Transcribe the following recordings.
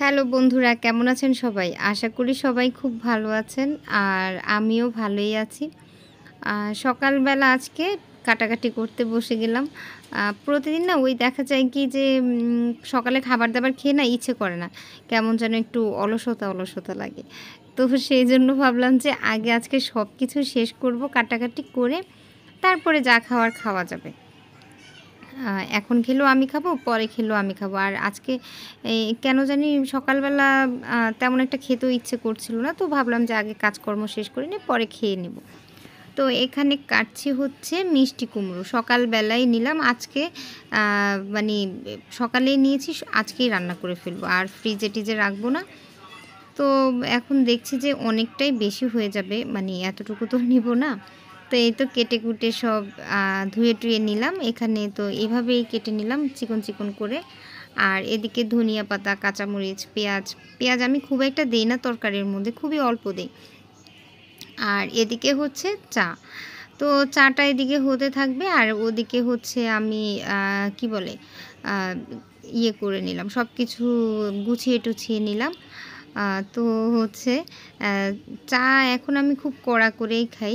hello বন্ধুরা কেমন আছেন সবাই আশা করি সবাই খুব ভালো আছেন আর আমিও ভালোই আছি সকালবেলা আজকে কাটাকাটি করতে বসে গেলাম প্রতিদিন না ওই দেখা যায় কি যে সকালে খাবার দাবার খেয়ে না ইচ্ছে করে না কেমন যেন একটু অলসতা অলসতা লাগে তো সেই জন্য ভাবলাম যে আগে আজকে সব কিছু শেষ করব কাটাকাটি করে তারপরে যা খাওয়ার খাওয়া যাবে এখন খেলেও আমি খাবো পরে খেলেও আমি খাবো আর আজকে কেন জানি সকালবেলা তেমন একটা খেতেও ইচ্ছে করছিল না তো ভাবলাম যে আগে কাজকর্ম শেষ করে নিয়ে পরে খেয়ে নেব তো এখানে কাটছি হচ্ছে মিষ্টি কুমড়ো সকালবেলায় নিলাম আজকে মানে সকালেই নিয়েছি আজকেই রান্না করে ফেলবো আর ফ্রিজে টিজে রাখবো না তো এখন দেখছি যে অনেকটাই বেশি হয়ে যাবে মানে এতটুকু তো নিব না তো এই তো কেটে কুটে সব ধুয়ে টুয়ে নিলাম এখানে তো এভাবেই কেটে নিলাম চিকন চিকন করে আর এদিকে ধনিয়া পাতা কাঁচামরিচ পেঁয়াজ পেঁয়াজ আমি খুব একটা দিই না তরকারির মধ্যে খুবই অল্প দিই আর এদিকে হচ্ছে চা তো চাটা এদিকে হতে থাকবে আর ওদিকে হচ্ছে আমি কি বলে ইয়ে করে নিলাম সব কিছু গুছিয়ে টুছিয়ে নিলাম তো হচ্ছে চা এখন আমি খুব কড়া করেই খাই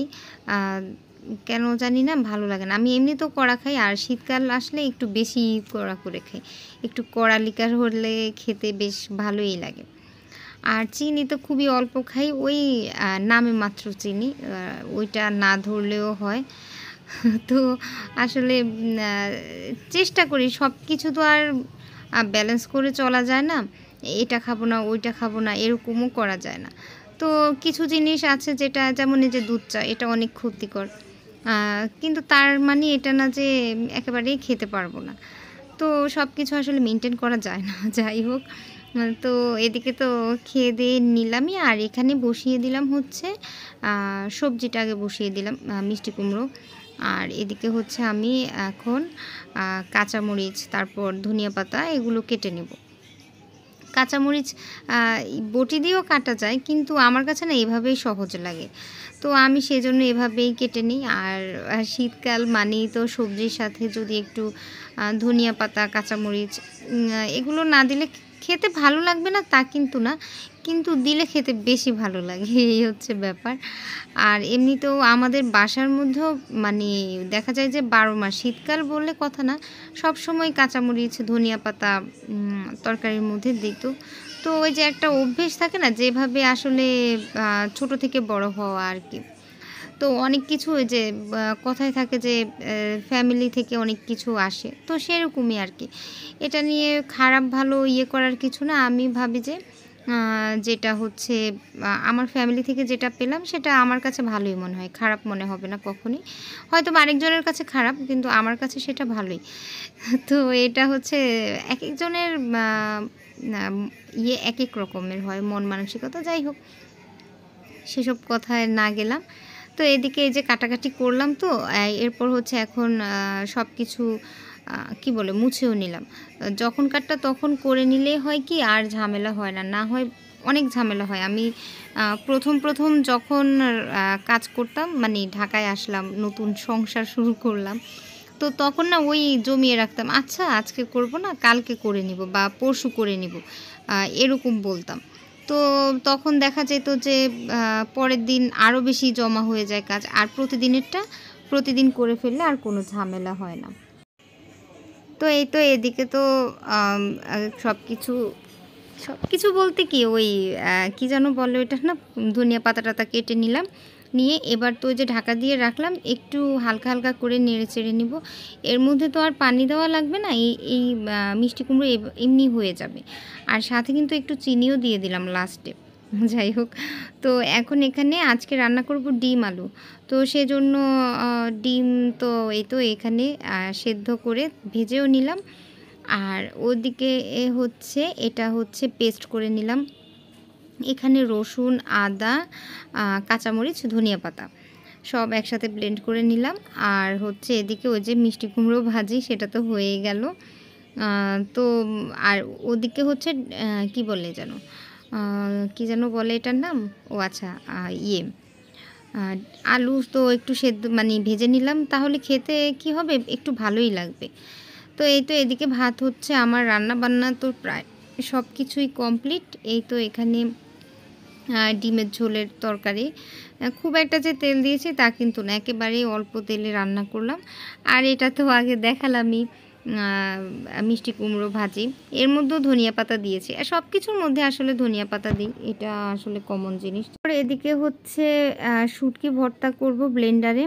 কেন জানি না ভালো লাগে না আমি এমনি তো কড়া খাই আর শীতকাল আসলে একটু বেশি কড়া করে খাই একটু কড়া লিকার হলে খেতে বেশ ভালোই লাগে আর চিনি তো খুবই অল্প খাই ওই নামে মাত্র চিনি ওইটা না ধরলেও হয় তো আসলে চেষ্টা করি সব কিছু তো আর ব্যালেন্স করে চলা যায় না এটা খাবো না ওইটা খাবো না এরকমও করা যায় না তো কিছু জিনিস আছে যেটা যেমন এই যে দুধ চা এটা অনেক ক্ষতিকর কিন্তু তার মানে এটা না যে একেবারেই খেতে পারবো না তো সব কিছু আসলে মেনটেন করা যায় না যাই হোক তো এদিকে তো খেয়ে দিয়ে নিলামই আর এখানে বসিয়ে দিলাম হচ্ছে সবজিটা আগে বসিয়ে দিলাম মিষ্টি কুমড়ো আর এদিকে হচ্ছে আমি এখন কাঁচামরিচ তারপর ধনিয়া পাতা এগুলো কেটে নেবো কাঁচামরিচ বটি দিয়েও কাটা যায় কিন্তু আমার কাছে না এভাবেই সহজ লাগে তো আমি সেজন্য এভাবেই কেটে নিই আর শীতকাল মানেই তো সবজির সাথে যদি একটু ধনিয়া পাতা কাঁচামরিচ এগুলো না দিলে খেতে ভালো লাগবে না তা কিন্তু না কিন্তু দিলে খেতে বেশি ভালো লাগে এই হচ্ছে ব্যাপার আর এমনিতেও আমাদের বাসার মধ্যেও মানে দেখা যায় যে বারো মাস শীতকাল বললে কথা না সব সময় কাঁচামরিচ ধনিয়া পাতা তরকারির মধ্যে দিত তো ওই যে একটা অভ্যেস থাকে না যেভাবে আসলে ছোট থেকে বড় হওয়া আর কি তো অনেক কিছু যে কথায় থাকে যে ফ্যামিলি থেকে অনেক কিছু আসে তো সেরকমই আর কি এটা নিয়ে খারাপ ভালো ইয়ে করার কিছু না আমি ভাবি যে যেটা হচ্ছে আমার ফ্যামিলি থেকে যেটা পেলাম সেটা আমার কাছে ভালোই মনে হয় খারাপ মনে হবে না কখনই হয়তো আরেকজনের কাছে খারাপ কিন্তু আমার কাছে সেটা ভালোই তো এটা হচ্ছে এক একজনের ইয়ে এক এক রকমের হয় মন মানসিকতা যাই হোক সেসব কথায় না গেলাম তো এদিকে এই যে কাটাকাটি করলাম তো এরপর হচ্ছে এখন সব কিছু কি বলে মুছেও নিলাম যখন কাটটা তখন করে নিলেই হয় কি আর ঝামেলা হয় না না হয় অনেক ঝামেলা হয় আমি প্রথম প্রথম যখন কাজ করতাম মানে ঢাকায় আসলাম নতুন সংসার শুরু করলাম তো তখন না ওই জমিয়ে রাখতাম আচ্ছা আজকে করব না কালকে করে নিব বা পরশু করে নিব এরকম বলতাম তো তখন দেখা যেত যে পরের দিন আরও বেশি জমা হয়ে যায় কাজ আর প্রতিদিনেরটা প্রতিদিন করে ফেললে আর কোনো ঝামেলা হয় না তো এই তো এদিকে তো সব কিছু সব কিছু বলতে কি ওই কি যেন বলে ওইটা না ধনিয়া পাতা টাতা কেটে নিলাম নিয়ে এবার তো যে ঢাকা দিয়ে রাখলাম একটু হালকা হালকা করে নেড়ে চেড়ে নিব এর মধ্যে তো আর পানি দেওয়া লাগবে না এই এই মিষ্টি কুমড়ো এমনি হয়ে যাবে আর সাথে কিন্তু একটু চিনিও দিয়ে দিলাম লাস্টে যাই হোক তো এখন এখানে আজকে রান্না করব ডিম আলু তো সেজন্য ডিম তো এই তো এখানে সেদ্ধ করে ভেজেও নিলাম আর ওদিকে হচ্ছে এটা হচ্ছে পেস্ট করে নিলাম এখানে রসুন আদা কাঁচামরিচ ধনিয়া পাতা সব একসাথে ব্লেন্ড করে নিলাম আর হচ্ছে এদিকে ওই যে মিষ্টি কুমড়ো ভাজি সেটা তো হয়ে গেল তো আর ওদিকে হচ্ছে কি বলে যেন কি যেন বলে এটার নাম ও আচ্ছা ইয়ে আলু তো একটু সেদ্ধ মানে ভেজে নিলাম তাহলে খেতে কি হবে একটু ভালোই লাগবে তো এই তো এদিকে ভাত হচ্ছে আমার রান্না বান্না তো প্রায় সব কিছুই কমপ্লিট এই তো এখানে ডিমের ঝোলের তরকারি খুব একটা যে তেল দিয়েছি তা কিন্তু না একেবারেই অল্প তেলে রান্না করলাম আর এটা তো আগে দেখালামই মিষ্টি কুমড়ো ভাজি এর মধ্যেও ধনিয়া পাতা দিয়েছি সব কিছুর মধ্যে আসলে ধনিয়া পাতা দিই এটা আসলে কমন জিনিস তারপরে এদিকে হচ্ছে শুটকি ভর্তা করব ব্লেন্ডারে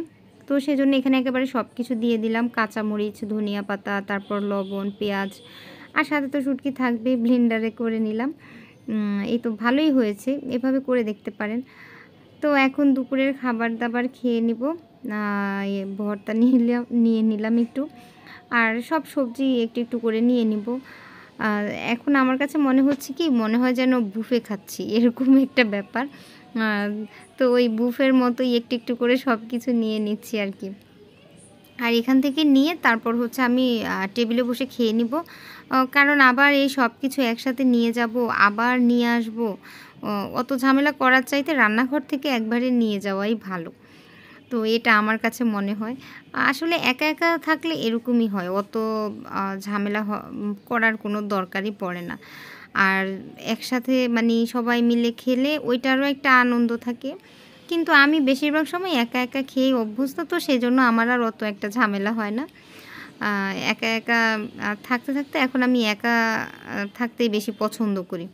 তো সেই জন্য এখানে একেবারে সব কিছু দিয়ে দিলাম কাঁচামরিচ ধনিয়া পাতা তারপর লবণ পেঁয়াজ আর সাথে তো শুটকি থাকবে ব্লেন্ডারে করে নিলাম এই তো ভালোই হয়েছে এভাবে করে দেখতে পারেন তো এখন দুপুরের খাবার দাবার খেয়ে নিব ভর্তা নিলাম নিয়ে নিলাম একটু আর সব সবজি একটু একটু করে নিয়ে নিব এখন আমার কাছে মনে হচ্ছে কি মনে হয় যেন বুফে খাচ্ছি এরকম একটা ব্যাপার তো ওই বুফের মতোই একটু একটু করে সব কিছু নিয়ে নিচ্ছি আর কি আর এখান থেকে নিয়ে তারপর হচ্ছে আমি টেবিলে বসে খেয়ে নিব কারণ আবার এই সব কিছু একসাথে নিয়ে যাব আবার নিয়ে আসব অত ঝামেলা করার চাইতে রান্নাঘর থেকে একবারে নিয়ে যাওয়াই ভালো তো এটা আমার কাছে মনে হয় আসলে একা একা থাকলে এরকমই হয় অত ঝামেলা করার কোনো দরকারই পড়ে না আর একসাথে মানে সবাই মিলে খেলে ওইটারও একটা আনন্দ থাকে কিন্তু আমি বেশিরভাগ সময় একা একা খেয়ে অভ্যস্ত তো সেই জন্য আমার আর অত একটা ঝামেলা হয় না একা একা থাকতে থাকতে এখন আমি একা থাকতেই বেশি পছন্দ করি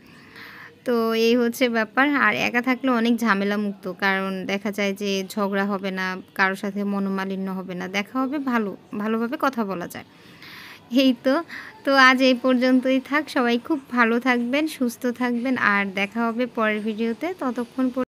তো এই হচ্ছে ব্যাপার আর একা থাকলে অনেক ঝামেলা মুক্ত কারণ দেখা যায় যে ঝগড়া হবে না কারোর সাথে মনোমালিন্য হবে না দেখা হবে ভালো ভালোভাবে কথা বলা যায় এই তো তো আজ এই পর্যন্তই থাক সবাই খুব ভালো থাকবেন সুস্থ থাকবেন আর দেখা হবে পরের ভিডিওতে ততক্ষণ